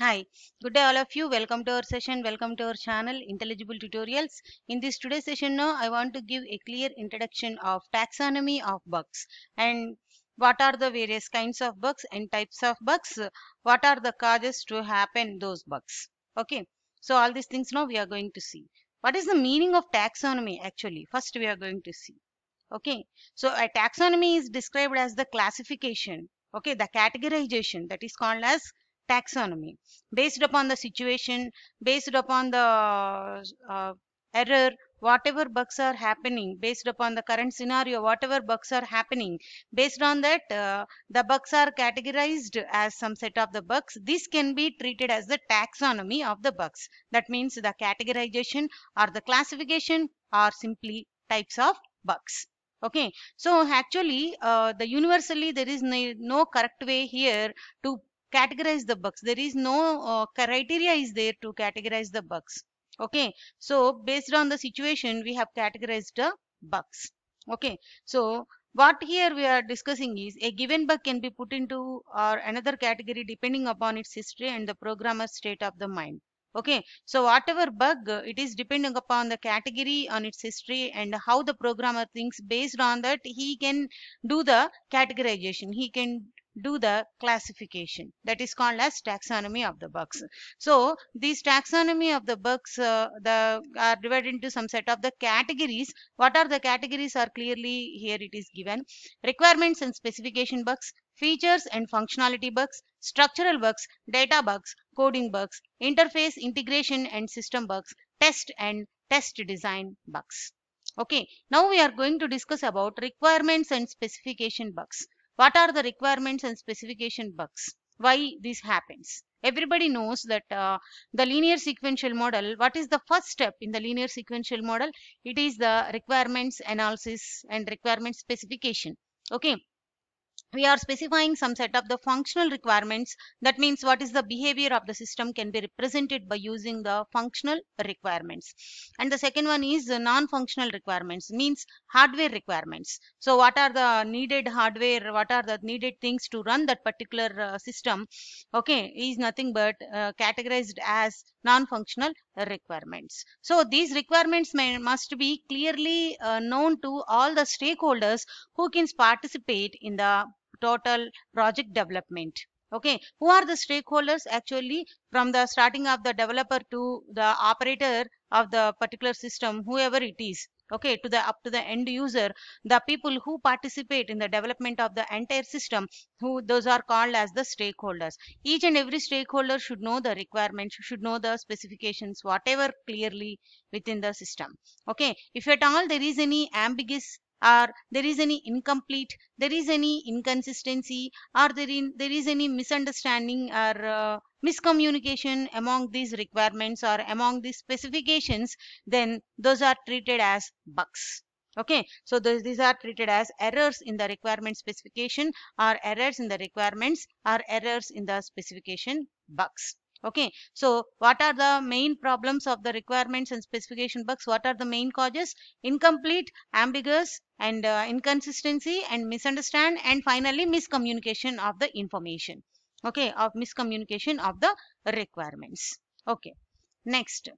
Hi, good day all of you. Welcome to our session. Welcome to our channel Intelligible Tutorials. In this today's session now, I want to give a clear introduction of taxonomy of bugs and what are the various kinds of bugs and types of bugs, what are the causes to happen those bugs. Okay, so all these things now we are going to see. What is the meaning of taxonomy actually? First we are going to see. Okay, so a taxonomy is described as the classification, okay, the categorization that is called as taxonomy based upon the situation based upon the uh, error whatever bugs are happening based upon the current scenario whatever bugs are happening based on that uh, the bugs are categorized as some set of the bugs this can be treated as the taxonomy of the bugs that means the categorization or the classification are simply types of bugs okay so actually uh, the universally there is no, no correct way here to categorize the bugs there is no uh, criteria is there to categorize the bugs okay so based on the situation we have categorized the bugs okay so what here we are discussing is a given bug can be put into or another category depending upon its history and the programmer's state of the mind okay so whatever bug it is depending upon the category on its history and how the programmer thinks based on that he can do the categorization he can do the classification that is called as taxonomy of the bugs. Hmm. So these taxonomy of the bugs uh, the are divided into some set of the categories. What are the categories are clearly here it is given. Requirements and specification bugs, features and functionality bugs, structural bugs, data bugs, coding bugs, interface integration and system bugs, test and test design bugs. Okay, now we are going to discuss about requirements and specification bugs. What are the requirements and specification bugs? Why this happens? Everybody knows that uh, the linear sequential model, what is the first step in the linear sequential model? It is the requirements analysis and requirement specification. Okay we are specifying some set of the functional requirements. That means what is the behavior of the system can be represented by using the functional requirements. And the second one is the non-functional requirements means hardware requirements. So what are the needed hardware? What are the needed things to run that particular uh, system? Okay, is nothing but uh, categorized as non-functional requirements. So these requirements may, must be clearly uh, known to all the stakeholders who can participate in the total project development okay who are the stakeholders actually from the starting of the developer to the operator of the particular system whoever it is okay to the up to the end user the people who participate in the development of the entire system who those are called as the stakeholders each and every stakeholder should know the requirements should know the specifications whatever clearly within the system okay if at all there is any ambiguous or there is any incomplete there is any inconsistency or there, in, there is any misunderstanding or uh, miscommunication among these requirements or among these specifications then those are treated as bugs okay so those, these are treated as errors in the requirement specification or errors in the requirements or errors in the specification bugs okay so what are the main problems of the requirements and specification bugs what are the main causes incomplete ambiguous and uh, inconsistency and misunderstand and finally miscommunication of the information okay of miscommunication of the requirements okay next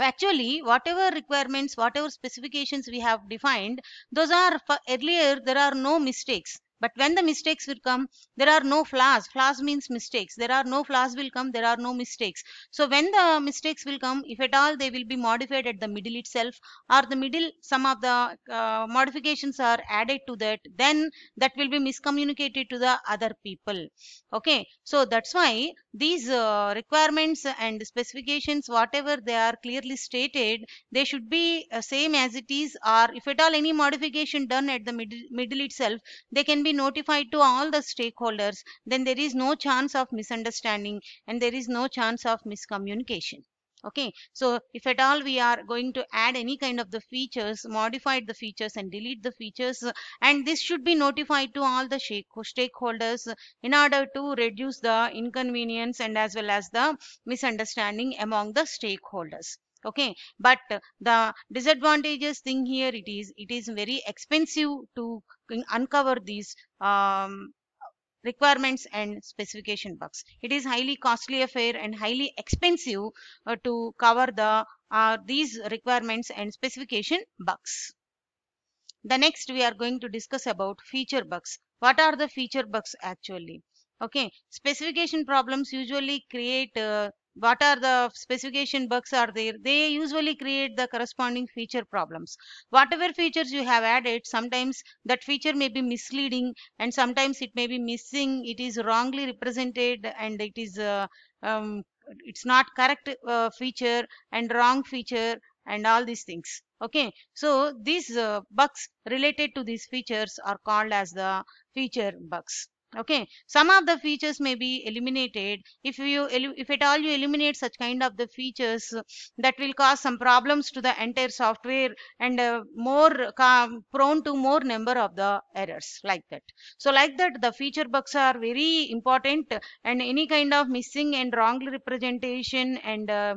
actually whatever requirements whatever specifications we have defined those are earlier there are no mistakes but when the mistakes will come there are no flaws flaws means mistakes there are no flaws will come there are no mistakes so when the mistakes will come if at all they will be modified at the middle itself or the middle some of the uh, modifications are added to that then that will be miscommunicated to the other people okay so that's why these uh, requirements and specifications whatever they are clearly stated they should be uh, same as it is or if at all any modification done at the middle, middle itself they can be notified to all the stakeholders then there is no chance of misunderstanding and there is no chance of miscommunication okay so if at all we are going to add any kind of the features modify the features and delete the features and this should be notified to all the stakeholders in order to reduce the inconvenience and as well as the misunderstanding among the stakeholders okay but the disadvantages thing here it is it is very expensive to uncover these um, requirements and specification bugs. It is highly costly affair and highly expensive uh, to cover the uh, these requirements and specification bugs. The next we are going to discuss about feature bugs. What are the feature bugs actually? Okay, specification problems usually create uh, what are the specification bugs are there they usually create the corresponding feature problems whatever features you have added sometimes that feature may be misleading and sometimes it may be missing it is wrongly represented and it is uh, um, it's not correct uh, feature and wrong feature and all these things okay so these uh, bugs related to these features are called as the feature bugs okay some of the features may be eliminated if you if at all you eliminate such kind of the features that will cause some problems to the entire software and uh, more prone to more number of the errors like that so like that the feature bugs are very important and any kind of missing and wrong representation and uh,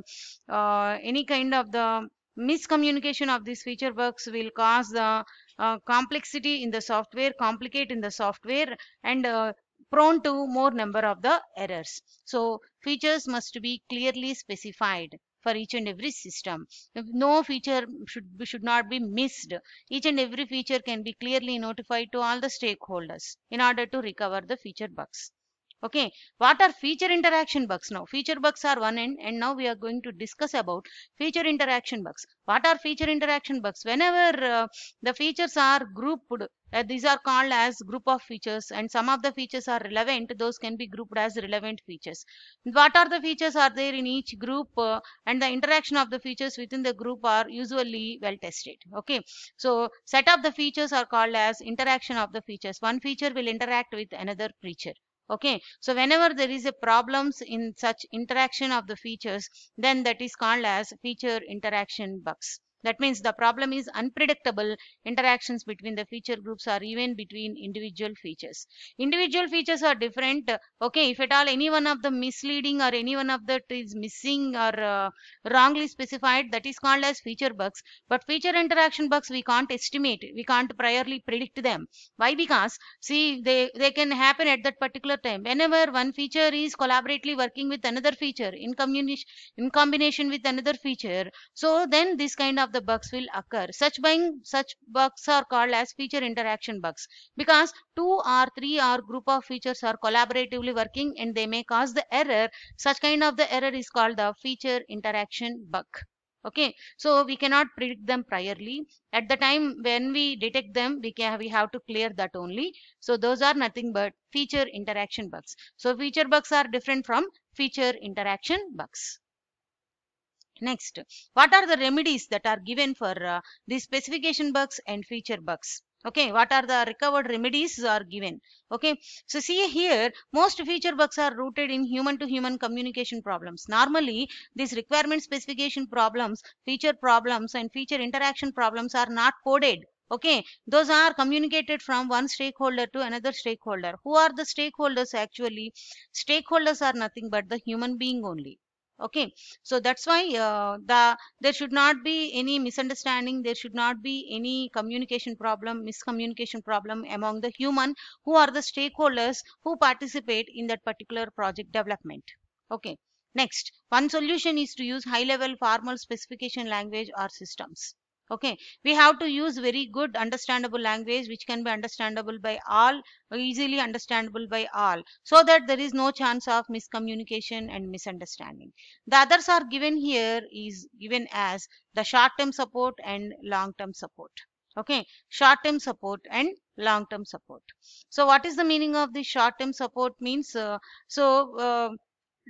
uh, any kind of the miscommunication of these feature bugs will cause the uh, complexity in the software complicate in the software and uh, prone to more number of the errors so features must be clearly specified for each and every system no feature should should not be missed each and every feature can be clearly notified to all the stakeholders in order to recover the feature bugs okay what are feature interaction bugs now feature bugs are one end and now we are going to discuss about feature interaction bugs what are feature interaction bugs whenever uh, the features are grouped uh, these are called as group of features and some of the features are relevant those can be grouped as relevant features what are the features are there in each group uh, and the interaction of the features within the group are usually well tested okay so set of the features are called as interaction of the features one feature will interact with another feature okay so whenever there is a problems in such interaction of the features then that is called as feature interaction bugs that means the problem is unpredictable interactions between the feature groups or even between individual features. Individual features are different. Okay, if at all any one of the misleading or any one of that is missing or uh, wrongly specified, that is called as feature bugs. But feature interaction bugs we can't estimate. We can't priorly predict them. Why? Because see, they, they can happen at that particular time. Whenever one feature is collaboratively working with another feature in, combination in combination with another feature, so then this kind of the bugs will occur. Such buying such bugs are called as feature interaction bugs because two or three or group of features are collaboratively working and they may cause the error. Such kind of the error is called the feature interaction bug okay so we cannot predict them priorly at the time when we detect them we can we have to clear that only so those are nothing but feature interaction bugs so feature bugs are different from feature interaction bugs Next, what are the remedies that are given for uh, the specification bugs and feature bugs? okay what are the recovered remedies are given okay so see here most feature bugs are rooted in human to human communication problems normally these requirement specification problems feature problems and feature interaction problems are not coded okay those are communicated from one stakeholder to another stakeholder who are the stakeholders actually stakeholders are nothing but the human being only okay so that's why uh, the there should not be any misunderstanding there should not be any communication problem miscommunication problem among the human who are the stakeholders who participate in that particular project development okay next one solution is to use high level formal specification language or systems okay we have to use very good understandable language which can be understandable by all easily understandable by all so that there is no chance of miscommunication and misunderstanding the others are given here is given as the short term support and long term support okay short term support and long term support so what is the meaning of the short term support means uh, so uh,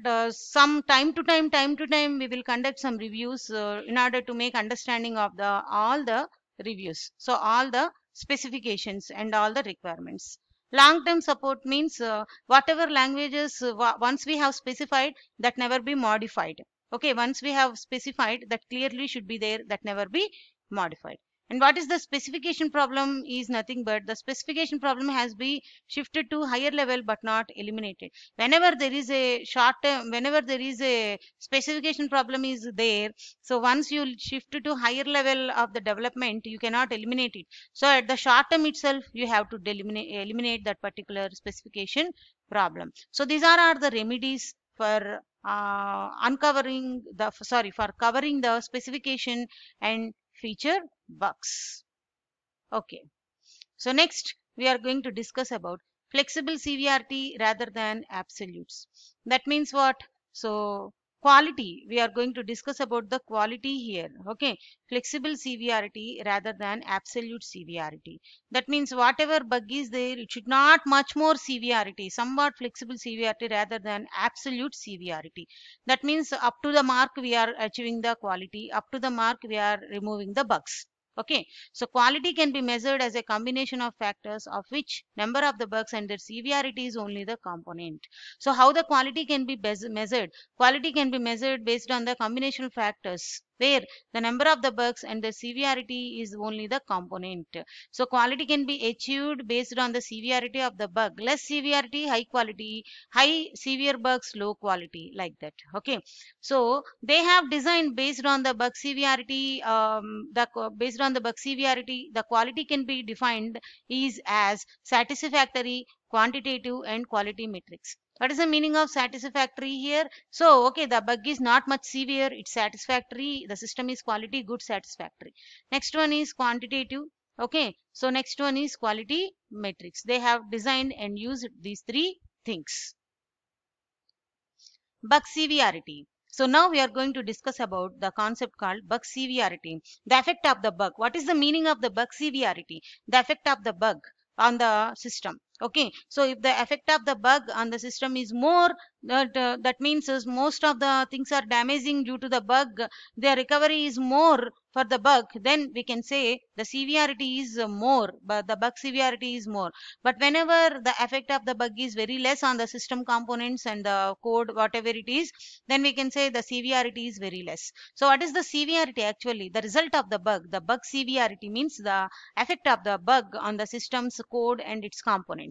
uh, some time to time time to time we will conduct some reviews uh, in order to make understanding of the all the reviews so all the specifications and all the requirements long term support means uh, whatever languages uh, once we have specified that never be modified okay once we have specified that clearly should be there that never be modified and what is the specification problem is nothing but the specification problem has been shifted to higher level but not eliminated. Whenever there is a short term, whenever there is a specification problem is there, so once you shift to higher level of the development, you cannot eliminate it. So at the short term itself, you have to eliminate, eliminate that particular specification problem. So these are, are the remedies for uh, uncovering the sorry for covering the specification and feature bugs. Okay. So next we are going to discuss about flexible CVRT rather than absolutes. That means what? So quality we are going to discuss about the quality here okay flexible severity rather than absolute severity that means whatever bug is there it should not much more severity somewhat flexible severity rather than absolute severity that means up to the mark we are achieving the quality up to the mark we are removing the bugs Okay, so quality can be measured as a combination of factors of which number of the bugs and their severity is only the component. So how the quality can be measured? Quality can be measured based on the combination factors where the number of the bugs and the severity is only the component. So, quality can be achieved based on the severity of the bug. Less severity, high quality. High severe bugs, low quality. Like that. Okay. So, they have designed based on the bug severity, um, the based on the bug severity, the quality can be defined is as satisfactory, quantitative and quality metrics. What is the meaning of satisfactory here? So, okay, the bug is not much severe. It's satisfactory. The system is quality good satisfactory. Next one is quantitative. Okay, so next one is quality metrics. They have designed and used these three things. Bug severity. So now we are going to discuss about the concept called bug severity. The effect of the bug. What is the meaning of the bug severity? The effect of the bug on the system okay so if the effect of the bug on the system is more that uh, that means is most of the things are damaging due to the bug their recovery is more for the bug then we can say the severity is more but the bug severity is more but whenever the effect of the bug is very less on the system components and the code whatever it is then we can say the severity is very less so what is the severity actually the result of the bug the bug severity means the effect of the bug on the system's code and its components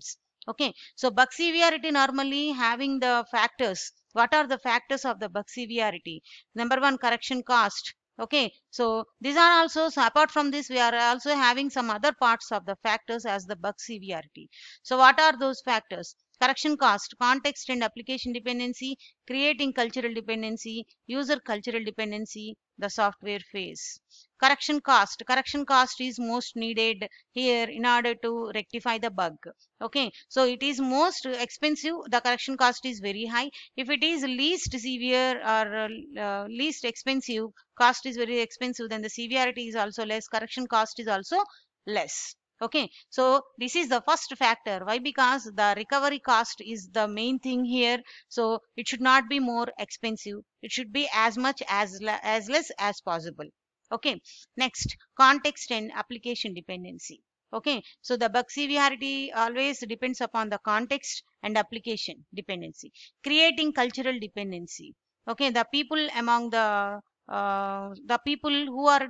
okay so bug severity normally having the factors what are the factors of the bug severity number one correction cost okay so these are also so apart from this we are also having some other parts of the factors as the bug severity so what are those factors correction cost, context and application dependency, creating cultural dependency, user cultural dependency, the software phase. Correction cost. Correction cost is most needed here in order to rectify the bug. Okay, so it is most expensive. The correction cost is very high. If it is least severe or uh, least expensive, cost is very expensive, then the severity is also less, correction cost is also less okay so this is the first factor why because the recovery cost is the main thing here so it should not be more expensive it should be as much as as less as possible okay next context and application dependency okay so the bug severity always depends upon the context and application dependency creating cultural dependency okay the people among the uh, the people who are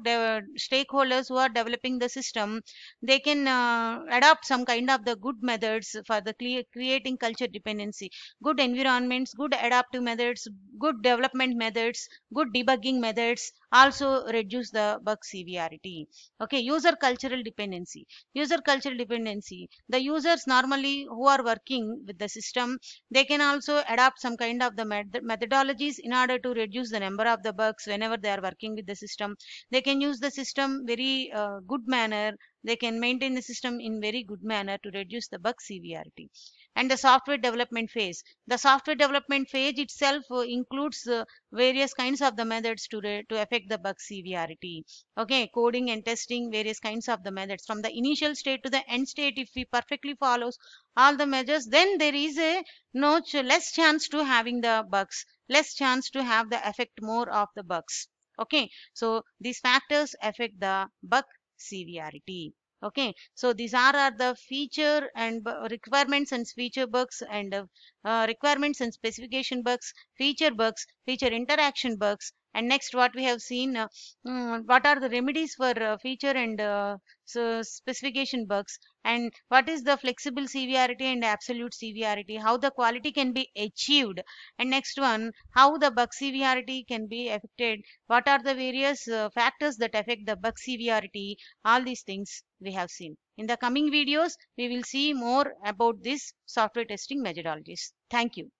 stakeholders who are developing the system they can uh, adopt some kind of the good methods for the creating culture dependency good environments good adaptive methods good development methods good debugging methods also reduce the bug severity okay user cultural dependency user cultural dependency the users normally who are working with the system they can also adopt some kind of the methodologies in order to reduce the number of the bugs whenever whenever they are working with the system they can use the system very uh, good manner they can maintain the system in very good manner to reduce the bug severity and the software development phase. The software development phase itself uh, includes uh, various kinds of the methods to, to affect the bug severity. Okay, coding and testing, various kinds of the methods. From the initial state to the end state, if we perfectly follows all the measures, then there is a no less chance to having the bugs, less chance to have the affect more of the bugs. Okay, so these factors affect the bug severity okay so these are, are uh, the feature and requirements and feature bugs and uh, uh, requirements and specification bugs feature bugs feature interaction bugs and next what we have seen uh, mm, what are the remedies for uh, feature and uh, so specification bugs and what is the flexible severity and absolute severity how the quality can be achieved and next one how the bug severity can be affected what are the various factors that affect the bug severity all these things we have seen. In the coming videos, we will see more about this software testing methodologies. Thank you.